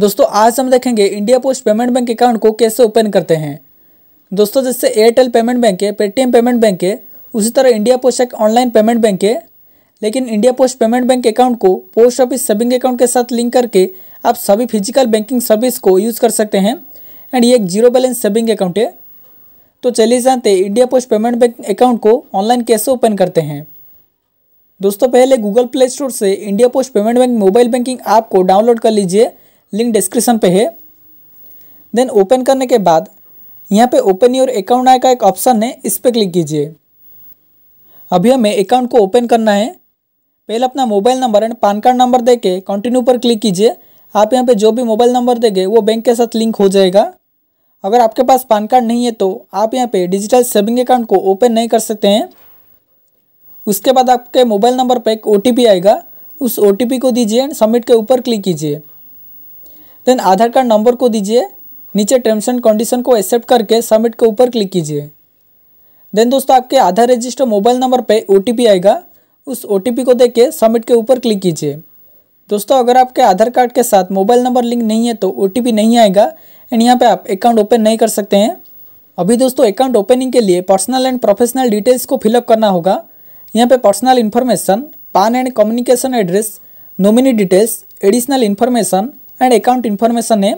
दोस्तों आज हम देखेंगे India post payment bank account को कैसे ओपन करते हैं दोस्तों जैसे एयरटेल पेमेंट बैंक है पेटीएम पेमेंट बैंक है उसी तरह इंडिया पोस्ट एक ऑनलाइन पेमेंट बैंक है लेकिन India post payment bank account को पोस्ट ऑफिस सेविंग अकाउंट के साथ लिंक करके आप सभी फिजिकल बैंकिंग सर्विस को यूज़ कर सकते हैं एंड ये एक जीरो बैलेंस सेविंग अकाउंट है तो चलिए जानते हैं India post payment bank account को ऑनलाइन कैसे ओपन करते हैं दोस्तों पहले गूगल प्ले स्टोर से India post payment bank mobile banking app को डाउनलोड कर लीजिए लिंक डिस्क्रिप्शन पे है देन ओपन करने के बाद यहाँ पे ओपन योर अकाउंट आय का एक ऑप्शन है इस पर क्लिक कीजिए अभी हमें अकाउंट को ओपन करना है पहले अपना mobile number and PAN card number दे के कंटिन्यू पर क्लिक कीजिए आप यहाँ पे जो भी मोबाइल नंबर देंगे वो बैंक के साथ लिंक हो जाएगा अगर आपके पास पान कार्ड नहीं है तो आप यहाँ पे डिजिटल सेविंग अकाउंट को ओपन नहीं कर सकते हैं उसके बाद आपके मोबाइल नंबर पर एक ओ आएगा उस ओ को दीजिए एंड सबमिट के ऊपर क्लिक कीजिए देन आधार कार्ड नंबर को दीजिए नीचे टर्म्स एंड कंडीशन को एक्सेप्ट करके सबमिट के ऊपर क्लिक कीजिए देन दोस्तों आपके आधार रजिस्टर मोबाइल नंबर पे ओ आएगा उस ओ को दे के सबमिट के ऊपर क्लिक कीजिए दोस्तों अगर आपके आधार कार्ड के साथ मोबाइल नंबर लिंक नहीं है तो ओ नहीं आएगा एंड यहाँ पर आप अकाउंट ओपन नहीं कर सकते हैं अभी दोस्तों अकाउंट ओपनिंग के लिए पर्सनल एंड प्रोफेशनल डिटेल्स को फिलअप करना होगा यहाँ पर personal information PAN and communication address nominee details additional information and account information है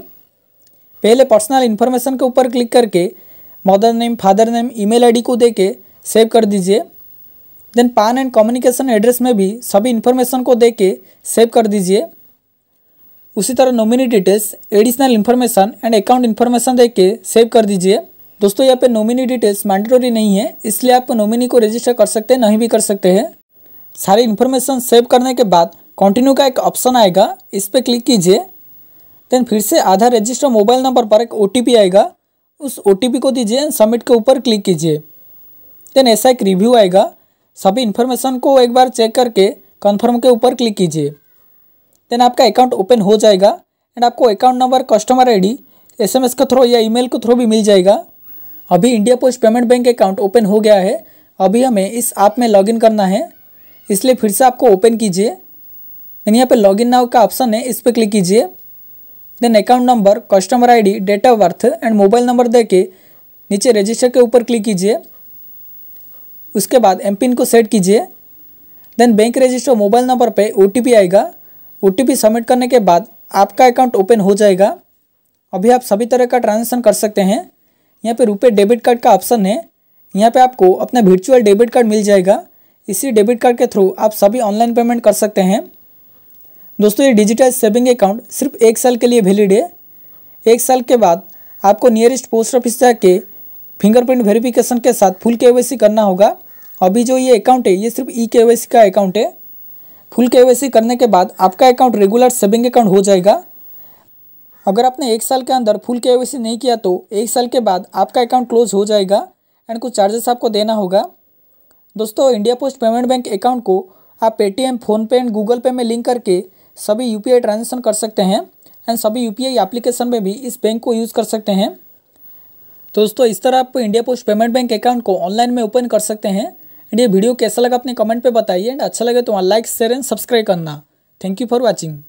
पहले पर्सनल इन्फॉर्मेशन के ऊपर क्लिक करके mother name father name email ID को दे के सेव कर दीजिए देन पान एंड कम्युनिकेशन एड्रेस में भी सभी इन्फॉर्मेशन को दे के सेव कर दीजिए उसी तरह nominee details additional information and account information दे के सेव कर दीजिए दोस्तों यहाँ पे नॉमिनी डिटेल्स मैंडेटोरी नहीं है इसलिए आप नॉमिनी को रजिस्टर कर सकते हैं नहीं भी कर सकते हैं सारी इन्फॉर्मेशन सेव करने के बाद कंटिन्यू का एक ऑप्शन आएगा इस पर क्लिक कीजिए देन फिर से आधार रजिस्टर मोबाइल नंबर पर एक ओ आएगा उस ओ को दीजिए एंड सबमिट के ऊपर क्लिक कीजिए देन ऐसा एक रिव्यू आएगा सभी इन्फॉर्मेशन को एक बार चेक करके कन्फर्म के ऊपर क्लिक कीजिए देन आपका अकाउंट ओपन हो जाएगा एंड आपको account number customer ID SMS के थ्रू या ईमेल के थ्रू भी मिल जाएगा अभी India post payment bank account open हो गया है अभी हमें इस ऐप में लॉगिन करना है इसलिए फिर से आपको ओपन कीजिए देन यहाँ पे लॉगिन नाउ का ऑप्शन है इस पर क्लिक कीजिए then account number customer ID date of birth and mobile number दे के नीचे रजिस्टर के ऊपर क्लिक कीजिए उसके बाद एम पिन को सेट कीजिए then bank register mobile number पे ओ आएगा ओ सबमिट करने के बाद आपका अकाउंट ओपन हो जाएगा अभी आप सभी तरह का ट्रांजेक्शन कर सकते हैं यहाँ पे रुपए डेबिट कार्ड का ऑप्शन है यहाँ पे आपको अपना वर्चुअल डेबिट कार्ड मिल जाएगा इसी डेबिट कार्ड के थ्रू आप सभी ऑनलाइन पेमेंट कर सकते हैं दोस्तों ये डिजिटल सेविंग अकाउंट सिर्फ एक साल के लिए वैलिड है एक साल के बाद आपको नियरेस्ट पोस्ट ऑफिस जाके फिंगरप्रिंट वेरिफिकेशन के साथ फुल के करना होगा अभी जो ये अकाउंट है ये सिर्फ ई के का अकाउंट है फुल के करने के बाद आपका अकाउंट रेगुलर सेविंग अकाउंट हो जाएगा अगर आपने एक साल के अंदर फुल के नहीं किया तो एक साल के बाद आपका अकाउंट क्लोज हो जाएगा एंड कुछ चार्जेस आपको देना होगा दोस्तों India post payment bank account को आप पेटीएम फ़ोनपे एंड गूगल पे में लिंक करके सभी यू पी ट्रांजेक्शन कर सकते हैं एंड सभी यू पी एप्लीकेशन में भी इस बैंक को यूज़ कर सकते हैं तो दोस्तों इस तरह आप India post payment bank account को ऑनलाइन में ओपन कर सकते हैं एंड ये वीडियो कैसा लगा अपने कमेंट पे बताइए एंड अच्छा लगे तो वहाँ लाइक शेयर एंड सब्सक्राइब करना थैंक यू फॉर वॉचिंग